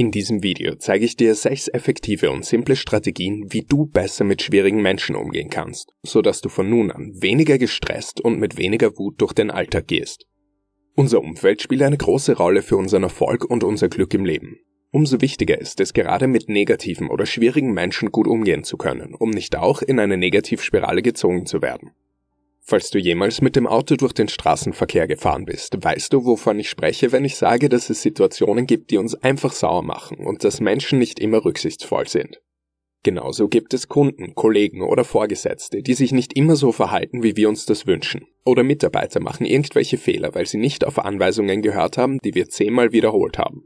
In diesem Video zeige ich dir sechs effektive und simple Strategien, wie du besser mit schwierigen Menschen umgehen kannst, so dass du von nun an weniger gestresst und mit weniger Wut durch den Alltag gehst. Unser Umfeld spielt eine große Rolle für unseren Erfolg und unser Glück im Leben. Umso wichtiger ist es, gerade mit negativen oder schwierigen Menschen gut umgehen zu können, um nicht auch in eine Negativspirale gezogen zu werden. Falls du jemals mit dem Auto durch den Straßenverkehr gefahren bist, weißt du, wovon ich spreche, wenn ich sage, dass es Situationen gibt, die uns einfach sauer machen und dass Menschen nicht immer rücksichtsvoll sind. Genauso gibt es Kunden, Kollegen oder Vorgesetzte, die sich nicht immer so verhalten, wie wir uns das wünschen. Oder Mitarbeiter machen irgendwelche Fehler, weil sie nicht auf Anweisungen gehört haben, die wir zehnmal wiederholt haben.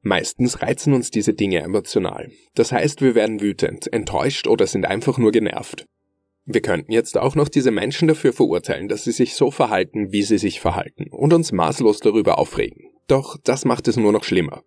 Meistens reizen uns diese Dinge emotional. Das heißt, wir werden wütend, enttäuscht oder sind einfach nur genervt. Wir könnten jetzt auch noch diese Menschen dafür verurteilen, dass sie sich so verhalten, wie sie sich verhalten, und uns maßlos darüber aufregen. Doch das macht es nur noch schlimmer.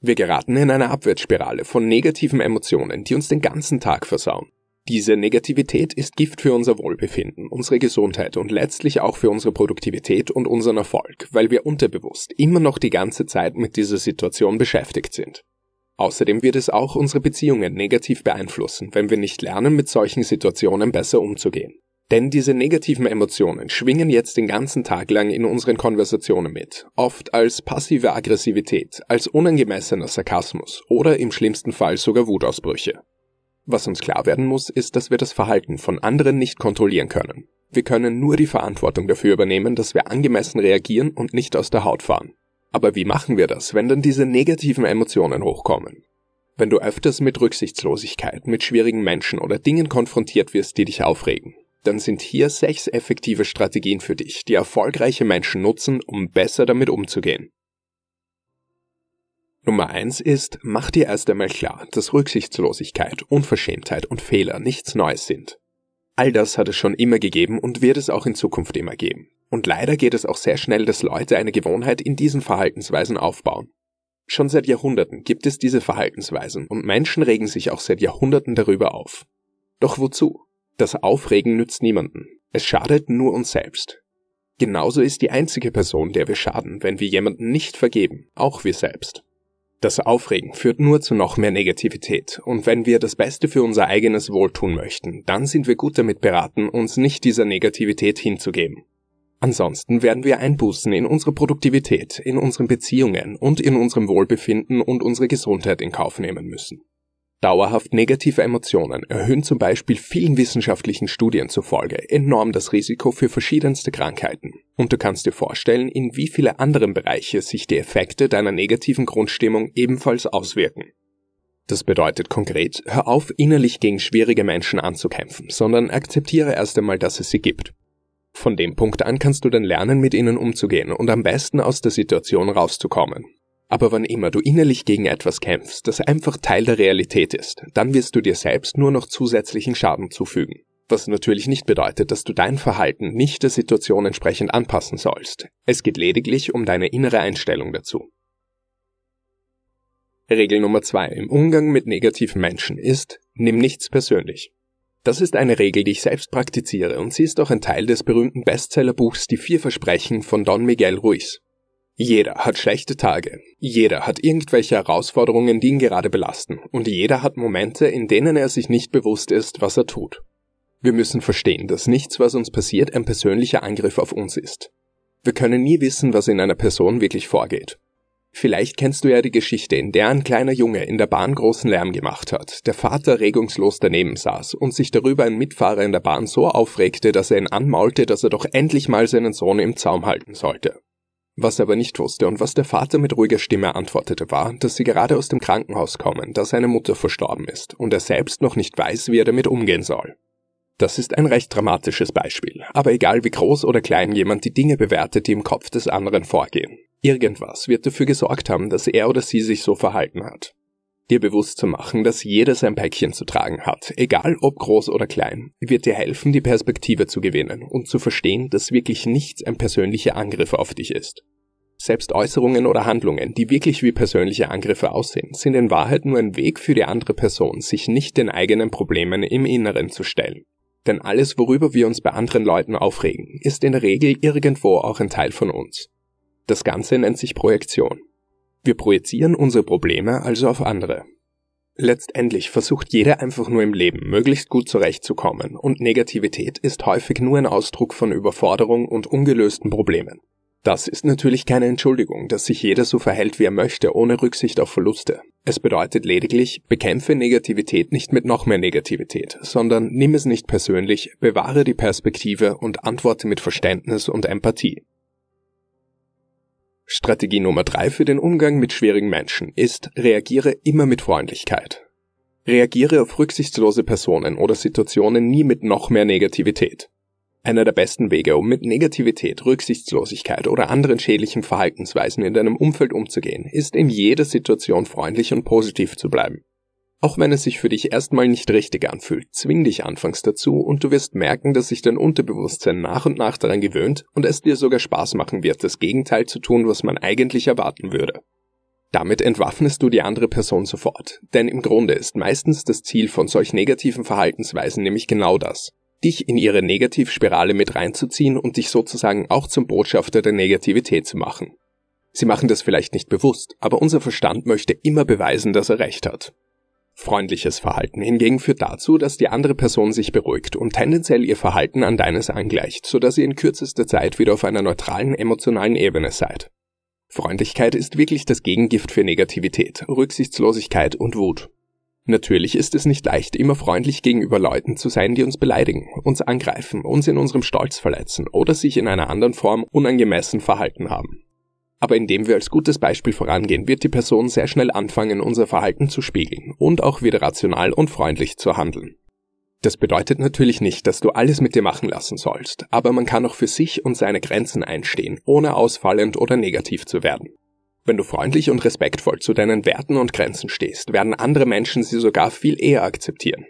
Wir geraten in eine Abwärtsspirale von negativen Emotionen, die uns den ganzen Tag versauen. Diese Negativität ist Gift für unser Wohlbefinden, unsere Gesundheit und letztlich auch für unsere Produktivität und unseren Erfolg, weil wir unterbewusst immer noch die ganze Zeit mit dieser Situation beschäftigt sind. Außerdem wird es auch unsere Beziehungen negativ beeinflussen, wenn wir nicht lernen, mit solchen Situationen besser umzugehen. Denn diese negativen Emotionen schwingen jetzt den ganzen Tag lang in unseren Konversationen mit, oft als passive Aggressivität, als unangemessener Sarkasmus oder im schlimmsten Fall sogar Wutausbrüche. Was uns klar werden muss, ist, dass wir das Verhalten von anderen nicht kontrollieren können. Wir können nur die Verantwortung dafür übernehmen, dass wir angemessen reagieren und nicht aus der Haut fahren. Aber wie machen wir das, wenn dann diese negativen Emotionen hochkommen? Wenn du öfters mit Rücksichtslosigkeit, mit schwierigen Menschen oder Dingen konfrontiert wirst, die dich aufregen, dann sind hier sechs effektive Strategien für dich, die erfolgreiche Menschen nutzen, um besser damit umzugehen. Nummer eins ist, mach dir erst einmal klar, dass Rücksichtslosigkeit, Unverschämtheit und Fehler nichts Neues sind. All das hat es schon immer gegeben und wird es auch in Zukunft immer geben. Und leider geht es auch sehr schnell, dass Leute eine Gewohnheit in diesen Verhaltensweisen aufbauen. Schon seit Jahrhunderten gibt es diese Verhaltensweisen und Menschen regen sich auch seit Jahrhunderten darüber auf. Doch wozu? Das Aufregen nützt niemanden. Es schadet nur uns selbst. Genauso ist die einzige Person, der wir schaden, wenn wir jemanden nicht vergeben, auch wir selbst. Das Aufregen führt nur zu noch mehr Negativität, und wenn wir das Beste für unser eigenes Wohl tun möchten, dann sind wir gut damit beraten, uns nicht dieser Negativität hinzugeben. Ansonsten werden wir Einbußen in unsere Produktivität, in unseren Beziehungen und in unserem Wohlbefinden und unsere Gesundheit in Kauf nehmen müssen. Dauerhaft negative Emotionen erhöhen zum Beispiel vielen wissenschaftlichen Studien zufolge enorm das Risiko für verschiedenste Krankheiten. Und du kannst dir vorstellen, in wie viele anderen Bereiche sich die Effekte deiner negativen Grundstimmung ebenfalls auswirken. Das bedeutet konkret, hör auf, innerlich gegen schwierige Menschen anzukämpfen, sondern akzeptiere erst einmal, dass es sie gibt. Von dem Punkt an kannst du dann lernen, mit ihnen umzugehen und am besten aus der Situation rauszukommen. Aber wann immer du innerlich gegen etwas kämpfst, das einfach Teil der Realität ist, dann wirst du dir selbst nur noch zusätzlichen Schaden zufügen. Was natürlich nicht bedeutet, dass du dein Verhalten nicht der Situation entsprechend anpassen sollst. Es geht lediglich um deine innere Einstellung dazu. Regel Nummer zwei im Umgang mit negativen Menschen ist, nimm nichts persönlich. Das ist eine Regel, die ich selbst praktiziere und sie ist auch ein Teil des berühmten Bestsellerbuchs Die vier Versprechen von Don Miguel Ruiz. Jeder hat schlechte Tage, jeder hat irgendwelche Herausforderungen, die ihn gerade belasten, und jeder hat Momente, in denen er sich nicht bewusst ist, was er tut. Wir müssen verstehen, dass nichts, was uns passiert, ein persönlicher Angriff auf uns ist. Wir können nie wissen, was in einer Person wirklich vorgeht. Vielleicht kennst du ja die Geschichte, in der ein kleiner Junge in der Bahn großen Lärm gemacht hat, der Vater regungslos daneben saß und sich darüber ein Mitfahrer in der Bahn so aufregte, dass er ihn anmaulte, dass er doch endlich mal seinen Sohn im Zaum halten sollte. Was er aber nicht wusste und was der Vater mit ruhiger Stimme antwortete, war, dass sie gerade aus dem Krankenhaus kommen, da seine Mutter verstorben ist und er selbst noch nicht weiß, wie er damit umgehen soll. Das ist ein recht dramatisches Beispiel, aber egal wie groß oder klein jemand die Dinge bewertet, die im Kopf des anderen vorgehen, Irgendwas wird dafür gesorgt haben, dass er oder sie sich so verhalten hat. Dir bewusst zu machen, dass jeder sein Päckchen zu tragen hat, egal ob groß oder klein, wird dir helfen, die Perspektive zu gewinnen und zu verstehen, dass wirklich nichts ein persönlicher Angriff auf dich ist. Selbst Äußerungen oder Handlungen, die wirklich wie persönliche Angriffe aussehen, sind in Wahrheit nur ein Weg für die andere Person, sich nicht den eigenen Problemen im Inneren zu stellen. Denn alles, worüber wir uns bei anderen Leuten aufregen, ist in der Regel irgendwo auch ein Teil von uns. Das Ganze nennt sich Projektion. Wir projizieren unsere Probleme also auf andere. Letztendlich versucht jeder einfach nur im Leben möglichst gut zurechtzukommen und Negativität ist häufig nur ein Ausdruck von Überforderung und ungelösten Problemen. Das ist natürlich keine Entschuldigung, dass sich jeder so verhält, wie er möchte, ohne Rücksicht auf Verluste. Es bedeutet lediglich, bekämpfe Negativität nicht mit noch mehr Negativität, sondern nimm es nicht persönlich, bewahre die Perspektive und antworte mit Verständnis und Empathie. Strategie Nummer drei für den Umgang mit schwierigen Menschen ist, reagiere immer mit Freundlichkeit. Reagiere auf rücksichtslose Personen oder Situationen nie mit noch mehr Negativität. Einer der besten Wege, um mit Negativität, Rücksichtslosigkeit oder anderen schädlichen Verhaltensweisen in deinem Umfeld umzugehen, ist in jeder Situation freundlich und positiv zu bleiben. Auch wenn es sich für dich erstmal nicht richtig anfühlt, zwing dich anfangs dazu und du wirst merken, dass sich dein Unterbewusstsein nach und nach daran gewöhnt und es dir sogar Spaß machen wird, das Gegenteil zu tun, was man eigentlich erwarten würde. Damit entwaffnest du die andere Person sofort, denn im Grunde ist meistens das Ziel von solch negativen Verhaltensweisen nämlich genau das, dich in ihre Negativspirale mit reinzuziehen und dich sozusagen auch zum Botschafter der Negativität zu machen. Sie machen das vielleicht nicht bewusst, aber unser Verstand möchte immer beweisen, dass er recht hat. Freundliches Verhalten hingegen führt dazu, dass die andere Person sich beruhigt und tendenziell ihr Verhalten an deines angleicht, sodass ihr in kürzester Zeit wieder auf einer neutralen emotionalen Ebene seid. Freundlichkeit ist wirklich das Gegengift für Negativität, Rücksichtslosigkeit und Wut. Natürlich ist es nicht leicht, immer freundlich gegenüber Leuten zu sein, die uns beleidigen, uns angreifen, uns in unserem Stolz verletzen oder sich in einer anderen Form unangemessen verhalten haben. Aber indem wir als gutes Beispiel vorangehen, wird die Person sehr schnell anfangen, unser Verhalten zu spiegeln und auch wieder rational und freundlich zu handeln. Das bedeutet natürlich nicht, dass du alles mit dir machen lassen sollst, aber man kann auch für sich und seine Grenzen einstehen, ohne ausfallend oder negativ zu werden. Wenn du freundlich und respektvoll zu deinen Werten und Grenzen stehst, werden andere Menschen sie sogar viel eher akzeptieren.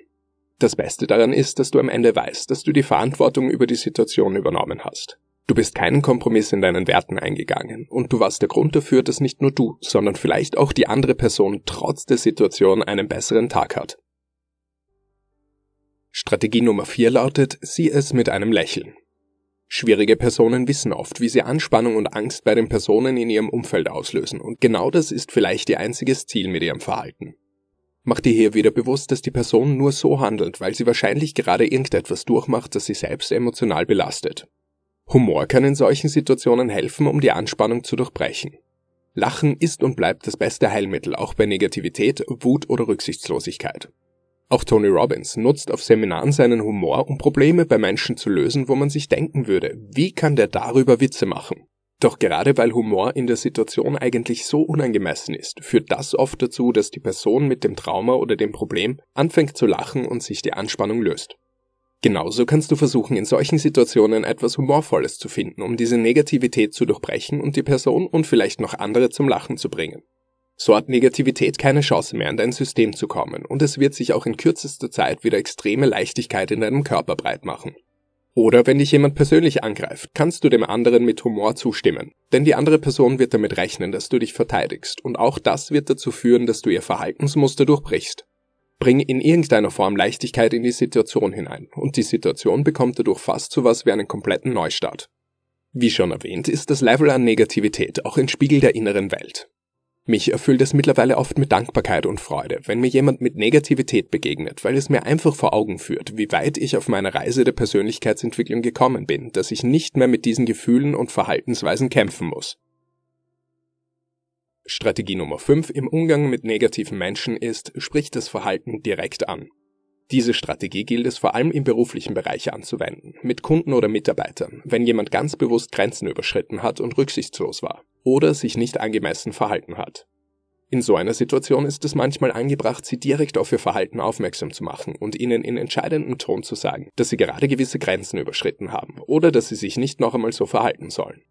Das Beste daran ist, dass du am Ende weißt, dass du die Verantwortung über die Situation übernommen hast. Du bist keinen Kompromiss in deinen Werten eingegangen und du warst der Grund dafür, dass nicht nur du, sondern vielleicht auch die andere Person trotz der Situation einen besseren Tag hat. Strategie Nummer 4 lautet, sieh es mit einem Lächeln. Schwierige Personen wissen oft, wie sie Anspannung und Angst bei den Personen in ihrem Umfeld auslösen, und genau das ist vielleicht ihr einziges Ziel mit ihrem Verhalten. Mach dir hier wieder bewusst, dass die Person nur so handelt, weil sie wahrscheinlich gerade irgendetwas durchmacht, das sie selbst emotional belastet. Humor kann in solchen Situationen helfen, um die Anspannung zu durchbrechen. Lachen ist und bleibt das beste Heilmittel, auch bei Negativität, Wut oder Rücksichtslosigkeit. Auch Tony Robbins nutzt auf Seminaren seinen Humor, um Probleme bei Menschen zu lösen, wo man sich denken würde, wie kann der darüber Witze machen? Doch gerade weil Humor in der Situation eigentlich so unangemessen ist, führt das oft dazu, dass die Person mit dem Trauma oder dem Problem anfängt zu lachen und sich die Anspannung löst. Genauso kannst du versuchen, in solchen Situationen etwas Humorvolles zu finden, um diese Negativität zu durchbrechen und die Person und vielleicht noch andere zum Lachen zu bringen. So hat Negativität keine Chance mehr, in dein System zu kommen, und es wird sich auch in kürzester Zeit wieder extreme Leichtigkeit in deinem Körper breit machen. Oder wenn dich jemand persönlich angreift, kannst du dem anderen mit Humor zustimmen, denn die andere Person wird damit rechnen, dass du dich verteidigst, und auch das wird dazu führen, dass du ihr Verhaltensmuster durchbrichst bringe in irgendeiner Form Leichtigkeit in die Situation hinein und die Situation bekommt dadurch fast so was wie einen kompletten Neustart. Wie schon erwähnt, ist das Level an Negativität auch ein Spiegel der inneren Welt. Mich erfüllt es mittlerweile oft mit Dankbarkeit und Freude, wenn mir jemand mit Negativität begegnet, weil es mir einfach vor Augen führt, wie weit ich auf meiner Reise der Persönlichkeitsentwicklung gekommen bin, dass ich nicht mehr mit diesen Gefühlen und Verhaltensweisen kämpfen muss. Strategie Nummer 5 im Umgang mit negativen Menschen ist, sprich das Verhalten direkt an. Diese Strategie gilt es vor allem im beruflichen Bereich anzuwenden, mit Kunden oder Mitarbeitern, wenn jemand ganz bewusst Grenzen überschritten hat und rücksichtslos war oder sich nicht angemessen verhalten hat. In so einer Situation ist es manchmal angebracht, sie direkt auf ihr Verhalten aufmerksam zu machen und ihnen in entscheidendem Ton zu sagen, dass sie gerade gewisse Grenzen überschritten haben oder dass sie sich nicht noch einmal so verhalten sollen.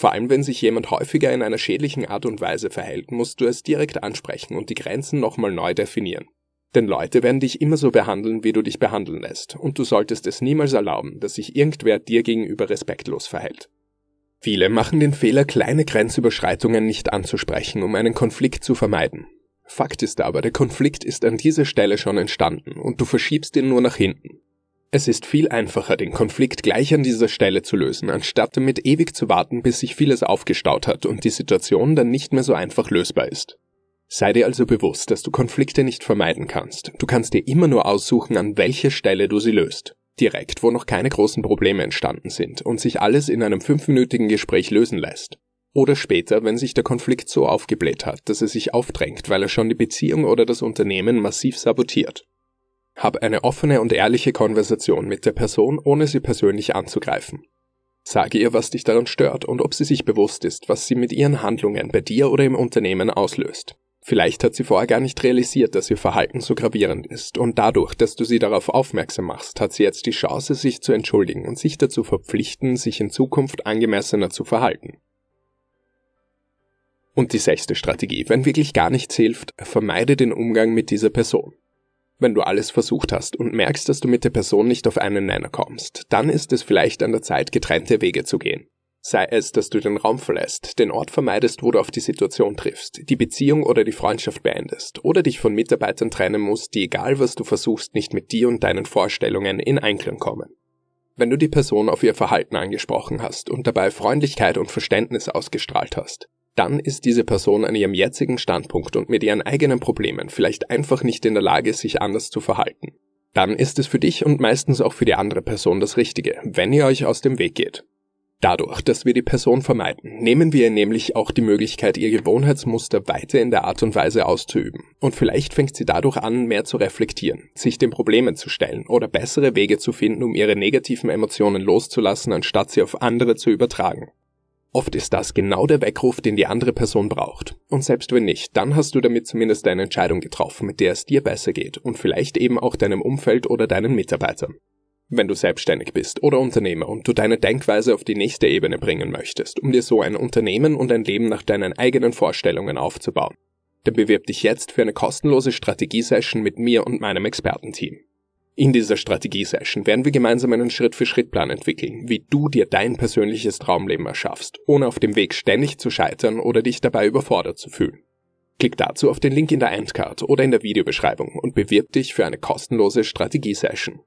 Vor allem, wenn sich jemand häufiger in einer schädlichen Art und Weise verhält, musst du es direkt ansprechen und die Grenzen nochmal neu definieren. Denn Leute werden dich immer so behandeln, wie du dich behandeln lässt, und du solltest es niemals erlauben, dass sich irgendwer dir gegenüber respektlos verhält. Viele machen den Fehler, kleine Grenzüberschreitungen nicht anzusprechen, um einen Konflikt zu vermeiden. Fakt ist aber, der Konflikt ist an dieser Stelle schon entstanden und du verschiebst ihn nur nach hinten. Es ist viel einfacher, den Konflikt gleich an dieser Stelle zu lösen, anstatt damit ewig zu warten, bis sich vieles aufgestaut hat und die Situation dann nicht mehr so einfach lösbar ist. Sei dir also bewusst, dass du Konflikte nicht vermeiden kannst. Du kannst dir immer nur aussuchen, an welcher Stelle du sie löst. Direkt, wo noch keine großen Probleme entstanden sind und sich alles in einem fünfminütigen Gespräch lösen lässt. Oder später, wenn sich der Konflikt so aufgebläht hat, dass er sich aufdrängt, weil er schon die Beziehung oder das Unternehmen massiv sabotiert. Hab eine offene und ehrliche Konversation mit der Person, ohne sie persönlich anzugreifen. Sage ihr, was dich daran stört und ob sie sich bewusst ist, was sie mit ihren Handlungen bei dir oder im Unternehmen auslöst. Vielleicht hat sie vorher gar nicht realisiert, dass ihr Verhalten so gravierend ist, und dadurch, dass du sie darauf aufmerksam machst, hat sie jetzt die Chance, sich zu entschuldigen und sich dazu verpflichten, sich in Zukunft angemessener zu verhalten. Und die sechste Strategie, wenn wirklich gar nichts hilft, vermeide den Umgang mit dieser Person. Wenn du alles versucht hast und merkst, dass du mit der Person nicht auf einen Nenner kommst, dann ist es vielleicht an der Zeit, getrennte Wege zu gehen. Sei es, dass du den Raum verlässt, den Ort vermeidest, wo du auf die Situation triffst, die Beziehung oder die Freundschaft beendest oder dich von Mitarbeitern trennen musst, die egal was du versuchst, nicht mit dir und deinen Vorstellungen in Einklang kommen. Wenn du die Person auf ihr Verhalten angesprochen hast und dabei Freundlichkeit und Verständnis ausgestrahlt hast, dann ist diese Person an ihrem jetzigen Standpunkt und mit ihren eigenen Problemen vielleicht einfach nicht in der Lage, sich anders zu verhalten. Dann ist es für dich und meistens auch für die andere Person das Richtige, wenn ihr euch aus dem Weg geht. Dadurch, dass wir die Person vermeiden, nehmen wir ihr nämlich auch die Möglichkeit, ihr Gewohnheitsmuster weiter in der Art und Weise auszuüben. Und vielleicht fängt sie dadurch an, mehr zu reflektieren, sich den Problemen zu stellen oder bessere Wege zu finden, um ihre negativen Emotionen loszulassen, anstatt sie auf andere zu übertragen. Oft ist das genau der Weckruf, den die andere Person braucht. Und selbst wenn nicht, dann hast du damit zumindest eine Entscheidung getroffen, mit der es dir besser geht und vielleicht eben auch deinem Umfeld oder deinen Mitarbeitern. Wenn du selbstständig bist oder Unternehmer und du deine Denkweise auf die nächste Ebene bringen möchtest, um dir so ein Unternehmen und ein Leben nach deinen eigenen Vorstellungen aufzubauen, dann bewirb dich jetzt für eine kostenlose Strategiesession mit mir und meinem Expertenteam. In dieser Strategie-Session werden wir gemeinsam einen Schritt-für-Schritt-Plan entwickeln, wie du dir dein persönliches Traumleben erschaffst, ohne auf dem Weg ständig zu scheitern oder dich dabei überfordert zu fühlen. Klick dazu auf den Link in der Endcard oder in der Videobeschreibung und bewirb dich für eine kostenlose Strategie-Session.